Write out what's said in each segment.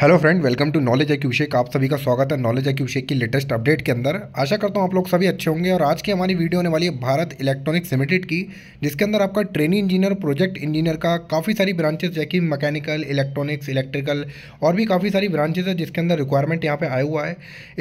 hello friend welcome to knowledge एक्यूशेक आप सभी का स्वागत है नॉलेज एक्यूशेक की लेटेस्ट अपडेट के अंदर आशा करता हूँ आप लोग सभी अच्छे होंगे और आज की हमारी वीडियो होने वाली है भारत इलेक्ट्रॉनिक्स लिमिटेड की जिसके अंदर आपका ट्रेनिंग इंजीनियर प्रोजेक्ट इंजीनियर का काफ़ी सारी ब्रांचेज जैसे मैकेनिकल इलेक्ट्रॉनिक्स इलेक्ट्रिकल और भी काफ़ी सारी ब्रांचेज है जिसके अंदर रिक्वायरमेंट यहाँ पर आया हुआ है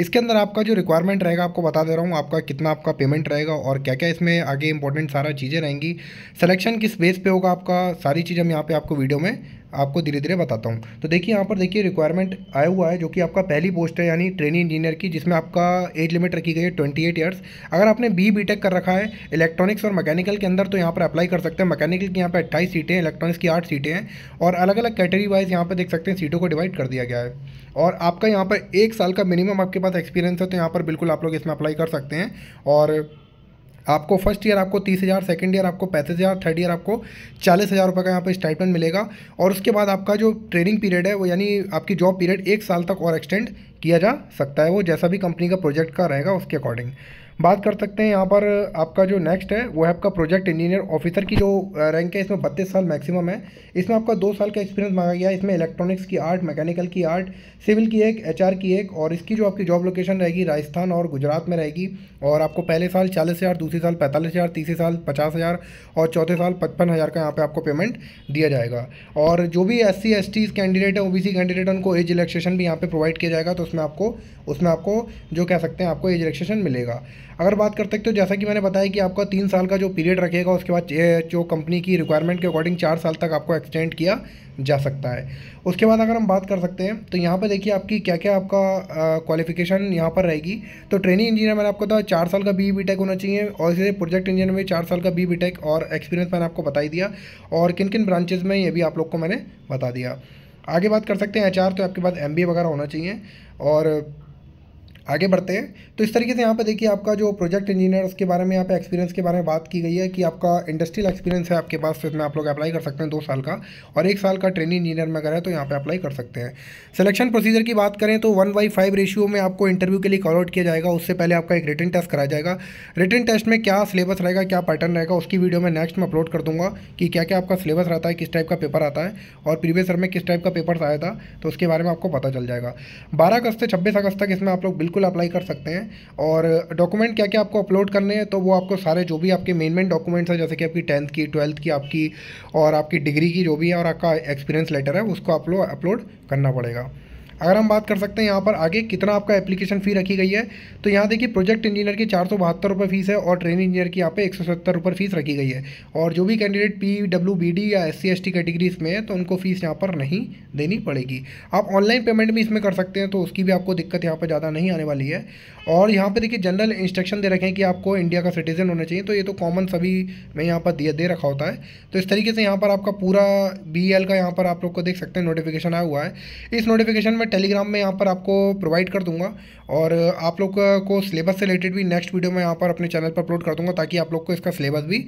इसके अंदर आपका जो रिक्वायरमेंट रहेगा आपको बता दे रहा हूँ आपका कितना आपका पेमेंट रहेगा और क्या क्या इसमें आगे इंपॉर्टेंट सारा चीज़ें रहेंगी सलेक्शन किस बेस पर होगा आपका सारी चीज़ हम यहाँ पर आपको वीडियो में आपको धीरे धीरे बताता हूँ तो देखिए यहाँ पर देखिए रिक्वायरमेंट आया हुआ है जो कि आपका पहली पोस्ट है यानी ट्रेनिंग इंजीनियर की जिसमें आपका एज लिमिट रखी गई है ट्वेंटी एट ईयर्स अगर आपने बी बी टेक कर रखा है इलेक्ट्रॉनिक्स और मैकेनिकल के अंदर तो यहाँ पर अप्लाई कर सकते हैं मैकेनिकल की यहाँ पर अट्ठाईस सीटें इलेक्ट्रॉनिक्स की आठ सीटें हैं और अलग अलग कैटेगरी वाइज यहाँ पर देख सकते हैं सीटों को डिवाइड कर दिया गया है और आपका यहाँ पर एक साल का मिनिमम आपके पास एक्सपीरियंस है तो यहाँ पर बिल्कुल आप लोग इसमें अप्लाई कर सकते हैं और आपको फर्स्ट ईयर आपको तीस हज़ार सेकेंड ईयर आपको पैंतीस हज़ार थर्ड ईयर आपको चालीस हज़ार रुपये का यहाँ पर स्टाइपमेंट मिलेगा और उसके बाद आपका जो ट्रेनिंग पीरियड है वो यानी आपकी जॉब पीरियड एक साल तक और एक्सटेंड किया जा सकता है वो जैसा भी कंपनी का प्रोजेक्ट का रहेगा उसके अकॉर्डिंग बात कर सकते हैं यहाँ पर आपका जो नेक्स्ट है वो है आपका प्रोजेक्ट इंजीनियर ऑफिसर की जो रैंक है इसमें बत्तीस साल मैक्सिमम है इसमें आपका दो साल का एक्सपीरियंस मांगा गया इसमें इलेक्ट्रॉनिक्स की आर्ट मैकेनिकल की आर्ट सिविल की एक एच की एक और इसकी जो आपकी जॉब लोकेशन रहेगी राजस्थान और गुजरात में रहेगी और आपको पहले साल चालीस हज़ार दूसरे साल पैंतालीस हज़ार तीसरे साल पचास हज़ार और चौथे साल पचपन हज़ार का यहाँ पर आपको पेमेंट दिया जाएगा और जो भी S C S T candidate है ओ बी सी कैंडिडेट उनको एज रिलेक्सेशन भी यहाँ पर प्रोवाइड किया जाएगा तो उसमें आपको उसमें आपको जो कह सकते हैं आपको एज रिलेक्सेशन मिलेगा अगर बात करते हैं तो जैसा कि मैंने बताया कि आपका तीन साल का जो पीरियड रखेगा उसके बाद जो कंपनी की रिक्वायरमेंट के अकॉर्डिंग चार साल तक आपको एक्सटेंड किया जा सकता है उसके बाद अगर हम बात कर सकते हैं तो यहाँ पर देखिए आपकी क्या क्या आपका क्वालिफिकेशन यहाँ पर रहेगी तो ट्रेनिंग इंजीनियर मैंने आपको बताया चार साल का बी बी टेक होना चाहिए और इसे प्रोजेक्ट इंजीनियर में चार साल का बी बी टेक और एक्सपीरियंस मैंने आपको बताई दिया और किन किन ब्रांचेज में ये भी आप लोग को मैंने बता दिया आगे बात कर सकते हैं एच तो आपके पास एम वगैरह होना चाहिए और आगे बढ़ते हैं तो इस तरीके से यहाँ पे देखिए आपका जो प्रोजेक्ट इंजीनियर उसके बारे में यहाँ पे एक्सपीरियंस के बारे में बात की गई है कि आपका इंडस्ट्रियल एक्सपीरियंस है आपके पास तो इसमें आप लोग अप्लाई कर सकते हैं दो साल का और एक साल का ट्रेनिंग इंजीनियर में अगर है तो यहाँ पे अप्लाई कर सकते हैं सिलेक्शन प्रोसीजर की बात करें तो वन बाई फाइव रेशियो में आपको इंटरव्यू के लिए कॉल आउट किया जाएगा उससे पहले आपका एक रिटर्न टेस्ट कराया जाएगा रिटर्न टेस्ट में क्या सिलेबस रहेगा क्या पैटर्न रहेगा उसकी वीडियो में नेक्स्ट में अपलोड कर दूंगा कि क्या क्या आपका सिलेबस रहता है किस टाइप का पेपर आता है और प्रीवियस ईयर में किस टाइप का पेपर आया था तो उसके बारे में आपको पता चल जाएगा बारह अगस्त से छब्बीस अगस्त तक इसमें आप लोग बिल्कुल बिल्कुल अप्लाई कर सकते हैं और डॉक्यूमेंट क्या क्या आपको अपलोड करने हैं तो वो आपको सारे जो भी आपके मेन मेन डॉक्यूमेंट्स हैं जैसे कि आपकी टेंथ की ट्वेल्थ की आपकी और आपकी डिग्री की जो भी है और आपका एक्सपीरियंस लेटर है उसको आप लोग अपलोड करना पड़ेगा अगर हम बात कर सकते हैं यहाँ पर आगे कितना आपका एप्लीकेशन फ़ी रखी गई है तो यहाँ देखिए प्रोजेक्ट इंजीनियर की चार सौ बहत्तर रुपये फ़ीस है और ट्रेनिंग इंजीनियर की यहाँ पे एक सौ सत्तर रुपये फ़ीस रखी गई है और जो भी candidate P W B D या S C S T categories में है तो उनको फ़ीस यहाँ पर नहीं देनी पड़ेगी आप ऑनलाइन पेमेंट भी इसमें कर सकते हैं तो उसकी भी आपको दिक्कत यहाँ पर ज़्यादा नहीं आने वाली है और यहाँ पर देखिए जनरल इंस्ट्रक्शन दे रखे हैं कि आपको इंडिया का सिटीज़न होना चाहिए तो ये तो कॉमन सभी में यहाँ पर दे रखा होता है तो इस तरीके से यहाँ पर आपका पूरा बी एल का यहाँ पर आप लोग को देख सकते हैं नोटिफिकेशन आया हुआ है इस नोटिफिकेशन में टेलीग्राम में यहाँ पर आपको प्रोवाइड कर दूंगा और आप लोग को सिलेबस से रिलेटेड भी नेक्स्ट वीडियो में यहाँ पर अपने चैनल पर अपलोड कर दूंगा ताकि आप लोग को इसका सिलेबस भी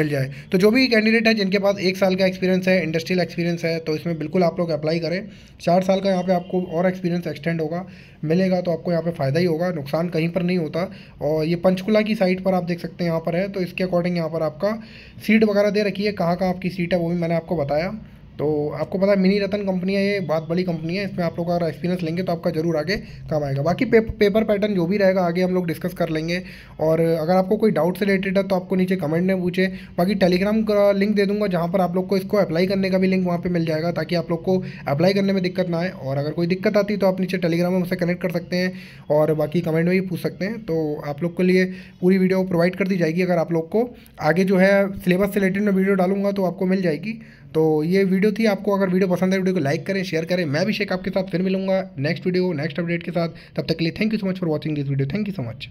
मिल जाए तो जो भी कैंडिडेट है जिनके पास एक साल का एक्सपीरियंस है इंडस्ट्रियल एक्सपीरियंस है तो इसमें बिल्कुल आप लोग अप्लाई करें चार साल का यहाँ पर आपको और एक्सपीरियंस एक्सटेंड होगा मिलेगा तो आपको यहाँ पर फ़ायदा ही होगा नुकसान कहीं पर नहीं होता और ये पंचकूला की साइट पर आप देख सकते हैं यहाँ पर है तो इसके अकॉर्डिंग यहाँ पर आपका सीट वगैरह दे रखी है कहाँ कहाँ आपकी सीट है वो भी मैंने आपको बताया तो आपको पता है मिनी रतन कंपनी है ये बहुत बड़ी कंपनी है इसमें आप लोग अगर एक्सपीरियंस लेंगे तो आपका जरूर आगे काम आएगा बाकी पेप पेपर पैटर्न जो भी रहेगा आगे हम लोग डिस्कस कर लेंगे और अगर आपको कोई डाउट से रिलेटेड है तो आपको नीचे कमेंट में पूछे बाकी टेलीग्राम का लिंक दे दूंगा जहाँ पर आप लोग को इसको अप्लाई करने का भी लिंक वहाँ पर मिल जाएगा ताकि आप लोग को अप्लाई करने में दिक्कत ना आए और अगर कोई दिक्कत आती है तो आप नीचे टेलीग्राम में उसे कनेक्ट कर सकते हैं और बाकी कमेंट में भी पूछ सकते हैं तो आप लोग के लिए पूरी वीडियो प्रोवाइड कर दी जाएगी अगर आप लोग को आगे जो है सिलेबस से रिलेटेड मैं वीडियो डालूंगा तो आपको मिल जाएगी तो ये वीडियो थी आपको अगर वीडियो पसंद है वीडियो को लाइक करें शेयर करें मैं अभिषेक आपके साथ फिर मिलूंगा नेक्स्ट वीडियो नेक्स्ट अपडेट के साथ तब तक के लिए thank you so much for watching this video thank you so much